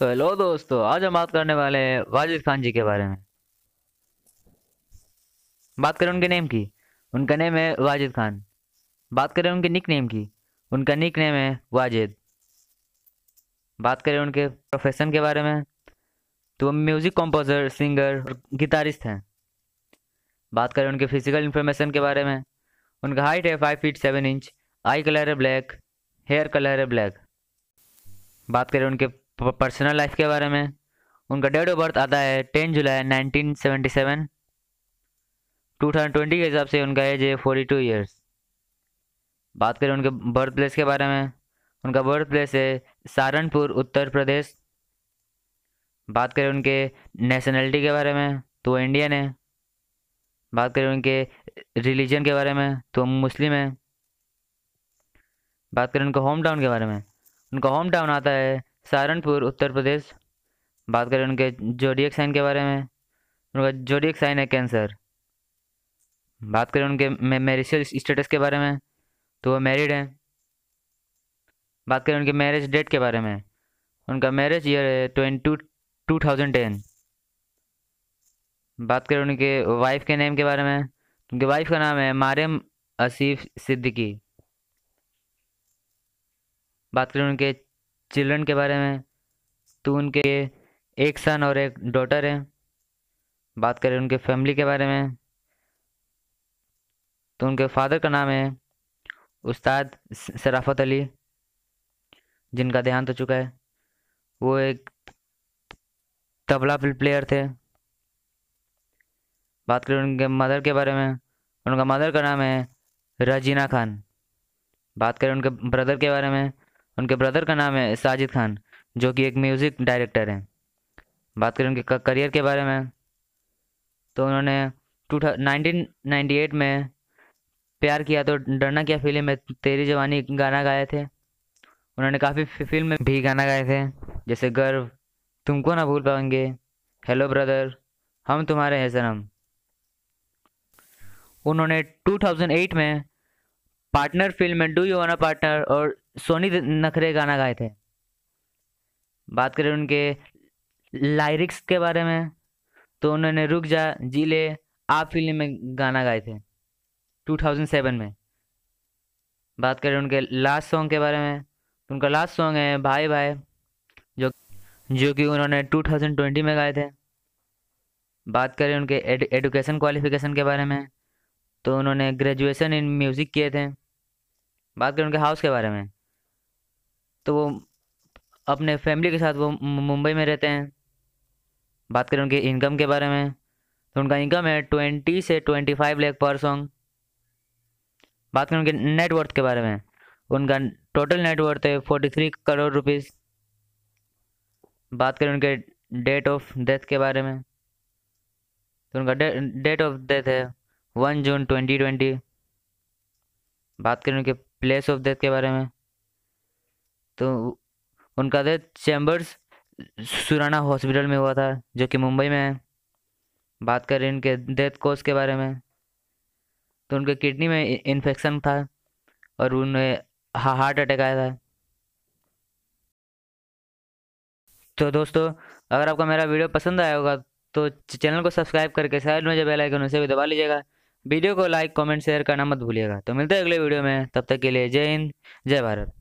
तो हेलो दोस्तों आज हम बात करने वाले हैं वाजिद खान जी के बारे में बात करें उनके नेम की उनका नेम है वाजिद खान बात करें उनके निक नेम की उनका निक नेम है वाजिद बात करें उनके प्रोफेशन के बारे में तो वो म्यूज़िक कंपोजर सिंगर और गिटारिस्ट हैं बात करें उनके फिजिकल इंफॉर्मेशन के बारे में उनका हाइट है five feet seven inch eye colour है ब्लैक हेयर कलर है ब्लैक बात करें उनके पर्सनल लाइफ के बारे में उनका डेट ऑफ बर्थ आता है ten July nineteen seventy seven two thousand twenty के हिसाब से उनका एज है फोर्टी टू ईयर्स बात करें उनके बर्थ प्लेस के बारे में उनका बर्थ प्लेस है सहारनपुर उत्तर प्रदेश बात करें उनके नेशनलिटी के बारे में तो वो इंडियन है बात करें उनके रिलीजन के बारे में तो मुस्लिम है बात करें उनके होम टाउन के बारे में उनका होम टाउन आता है सहारनपुर उत्तर प्रदेश बात करें उनके जोडियक साइन के बारे में उनका जोडियक साइन है कैंसर बात करें उनके मैरिशियल स्टेटस के बारे में तो वो मैरिड हैं बात करें उनके मैरिज डेट के बारे में उनका मैरिज ईयर है ट्वेंटी टू थाउजेंड टेन बात करें उनके वाइफ के नेम के बारे में तो उनके वाइफ का नाम है मारियम असीफ सिद्दीकी बात करें उनके चिल्ड्रन के बारे में तो उनके एक सन और एक डॉटर है बात करें उनके फैमिली के बारे में तो उनके फादर का नाम है उस्ताद शराफत अली जिनका देहांत हो चुका है वो एक तबला प्लेयर थे बात करें उनके मदर के बारे में उनका मदर का नाम है रजीना खान बात करें उनके ब्रदर के बारे में उनके ब्रदर का नाम है साजिद खान जो कि एक म्यूज़िक डायरेक्टर हैं बात करें उनके करियर के बारे में तो उन्होंने टू नाइनटीन नाइन्टी एट में प्यार किया तो डरना क्या फिल्म में तेरी जवानी गाना गाए थे उन्होंने काफ़ी फिल्म में भी गाना गाए थे जैसे गर्व तुमको ना भूल पाएंगे हेलो ब्रदर हम तुम्हारे हैं सनम उन्होंने 2008 में पार्टनर फिल्म में डू यू वाना पार्टनर और सोनी नखरे गाना गाए थे बात करें उनके लायरिक्स के बारे में तो उन्होंने रुक जा जी ले आप फिल्म में गाना गाए थे 2007 में बात करें उनके लास्ट सॉन्ग के बारे में तो उनका लास्ट सॉन्ग है भाई भाई जो जो कि उन्होंने 2020 में गाए थे बात करें उनके एड, एडुकेशन क्वालिफिकेशन के बारे में तो उन्होंने ग्रेजुएशन इन म्यूज़िक किए थे बात करें उनके हाउस के बारे में तो वो अपने फैमिली के साथ वो मुंबई में रहते हैं बात करें उनके इनकम के बारे में तो उनका इनकम है ट्वेंटी से ट्वेंटी फाइव लेख पर सॉन्ग बात करें उनके नेटवर्थ के बारे में उनका टोटल नेटवर्थ है फोर्टी थ्री करोड़ रुपीज़ बात करें उनके डेट ऑफ डेथ के बारे में तो उनका डेट ऑफ डेथ है वन जून ट्वेंटी ट्वेंटी बात करें उनके प्लेस ऑफ डेथ के बारे में तो उनका डेथ चैम्बर्स सुराना हॉस्पिटल में हुआ था जो कि मुंबई में है बात करें इनके डेथ कोज के बारे में तो उनके किडनी में इन्फेक्शन था और उन्हें हार्ट अटैक आया था तो दोस्तों अगर आपको मेरा वीडियो पसंद आया होगा तो चैनल को सब्सक्राइब करके साइड में जो बेल आइकन उसे भी दबा लीजिएगा वीडियो को लाइक कमेंट शेयर करना मत भूलिएगा तो मिलते हैं अगले वीडियो में तब तक के लिए जय हिंद जय भारत